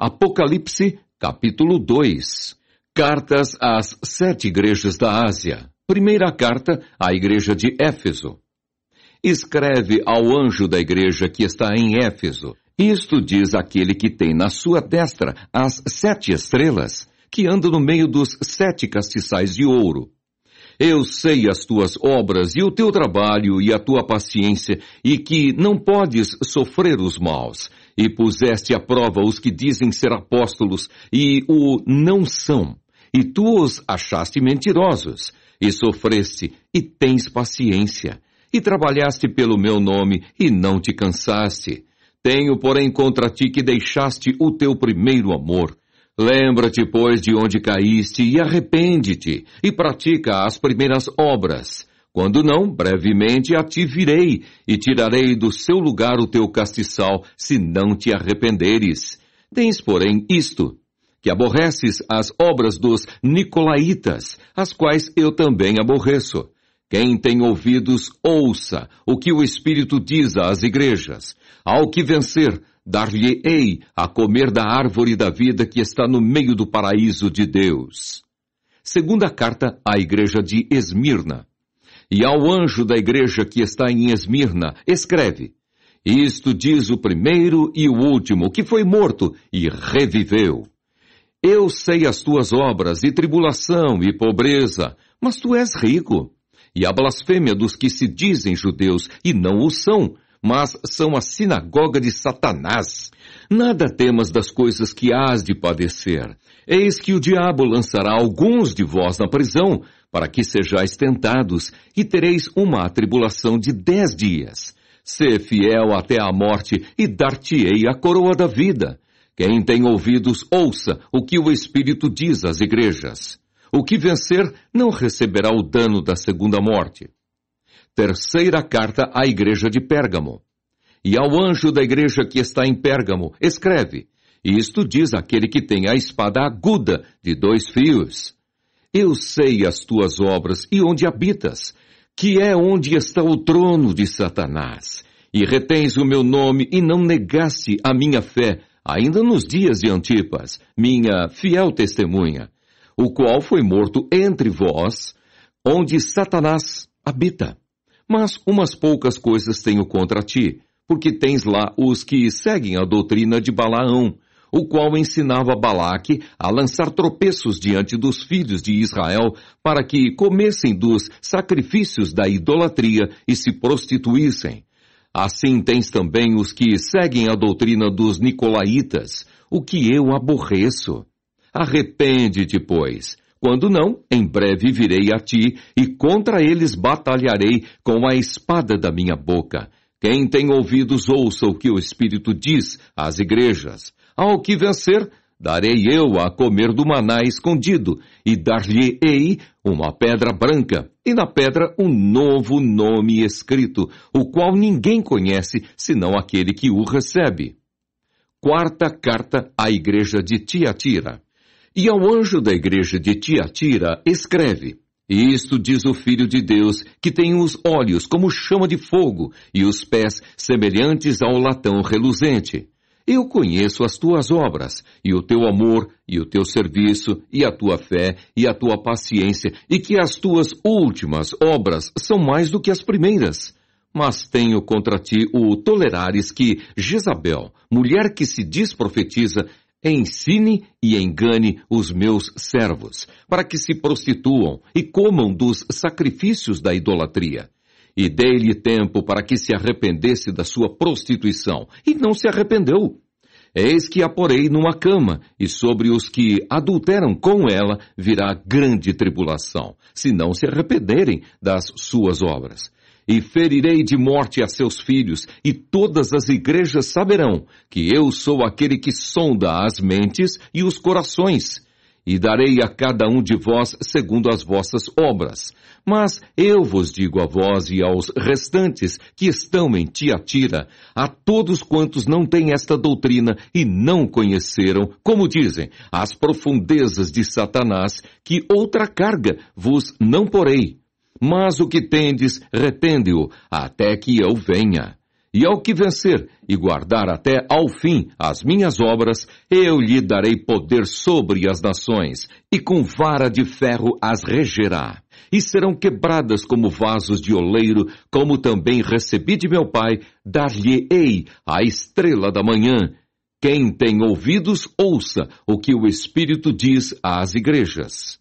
Apocalipse, capítulo 2. Cartas às sete igrejas da Ásia. Primeira carta à igreja de Éfeso. Escreve ao anjo da igreja que está em Éfeso. Isto diz aquele que tem na sua destra as sete estrelas, que anda no meio dos sete castiçais de ouro. Eu sei as tuas obras e o teu trabalho e a tua paciência, e que não podes sofrer os maus, e puseste à prova os que dizem ser apóstolos e o não são, e tu os achaste mentirosos, e sofreste, e tens paciência, e trabalhaste pelo meu nome, e não te cansaste. Tenho, porém, contra ti que deixaste o teu primeiro amor. Lembra-te, pois, de onde caíste, e arrepende-te, e pratica as primeiras obras. Quando não, brevemente a ti virei e tirarei do seu lugar o teu castiçal, se não te arrependeres. Tens, porém, isto, que aborreces as obras dos Nicolaitas, as quais eu também aborreço. Quem tem ouvidos, ouça o que o Espírito diz às igrejas. Ao que vencer, dar-lhe-ei a comer da árvore da vida que está no meio do paraíso de Deus. Segunda carta à igreja de Esmirna. E ao anjo da igreja que está em Esmirna, escreve: Isto diz o primeiro e o último, que foi morto e reviveu. Eu sei as tuas obras, e tribulação, e pobreza, mas tu és rico. E a blasfêmia dos que se dizem judeus e não o são, mas são a sinagoga de Satanás. Nada temas das coisas que hás de padecer. Eis que o diabo lançará alguns de vós na prisão, para que sejais tentados, e tereis uma atribulação de dez dias. Sê fiel até a morte, e dar-te-ei a coroa da vida. Quem tem ouvidos, ouça o que o Espírito diz às igrejas. O que vencer não receberá o dano da segunda morte. Terceira carta à Igreja de Pérgamo. E ao anjo da igreja que está em Pérgamo, escreve: Isto diz aquele que tem a espada aguda de dois fios. Eu sei as tuas obras e onde habitas, que é onde está o trono de Satanás. E retens o meu nome e não negaste a minha fé, ainda nos dias de Antipas, minha fiel testemunha, o qual foi morto entre vós, onde Satanás habita. Mas umas poucas coisas tenho contra ti, porque tens lá os que seguem a doutrina de Balaão, o qual ensinava Balaque a lançar tropeços diante dos filhos de Israel para que comessem dos sacrifícios da idolatria e se prostituíssem. Assim tens também os que seguem a doutrina dos Nicolaitas, o que eu aborreço. Arrepende-te, pois. Quando não, em breve virei a ti e contra eles batalharei com a espada da minha boca. Quem tem ouvidos ouça o que o Espírito diz às igrejas. Ao que vencer, darei eu a comer do maná escondido, e dar-lhe-ei uma pedra branca, e na pedra um novo nome escrito, o qual ninguém conhece, senão aquele que o recebe. Quarta carta à igreja de Tiatira. E ao anjo da igreja de Tiatira escreve: Isto diz o Filho de Deus, que tem os olhos como chama de fogo e os pés semelhantes ao latão reluzente. Eu conheço as tuas obras, e o teu amor, e o teu serviço, e a tua fé, e a tua paciência, e que as tuas últimas obras são mais do que as primeiras. Mas tenho contra ti o tolerares que Jezabel, mulher que se diz profetiza, ensine e engane os meus servos, para que se prostituam e comam dos sacrifícios da idolatria e dei-lhe tempo para que se arrependesse da sua prostituição, e não se arrependeu. Eis que a porei numa cama, e sobre os que adulteram com ela virá grande tribulação, se não se arrependerem das suas obras. E ferirei de morte a seus filhos, e todas as igrejas saberão que eu sou aquele que sonda as mentes e os corações, e darei a cada um de vós segundo as vossas obras. Mas eu vos digo a vós e aos restantes que estão em Tiatira, a todos quantos não têm esta doutrina e não conheceram, como dizem, as profundezas de Satanás, que outra carga vos não porei. Mas o que tendes, retende-o, até que eu venha. E ao que vencer e guardar até ao fim as minhas obras, eu lhe darei poder sobre as nações, e com vara de ferro as regerá. E serão quebradas como vasos de oleiro, como também recebi de meu pai, dar-lhe-ei a estrela da manhã. Quem tem ouvidos, ouça o que o Espírito diz às igrejas.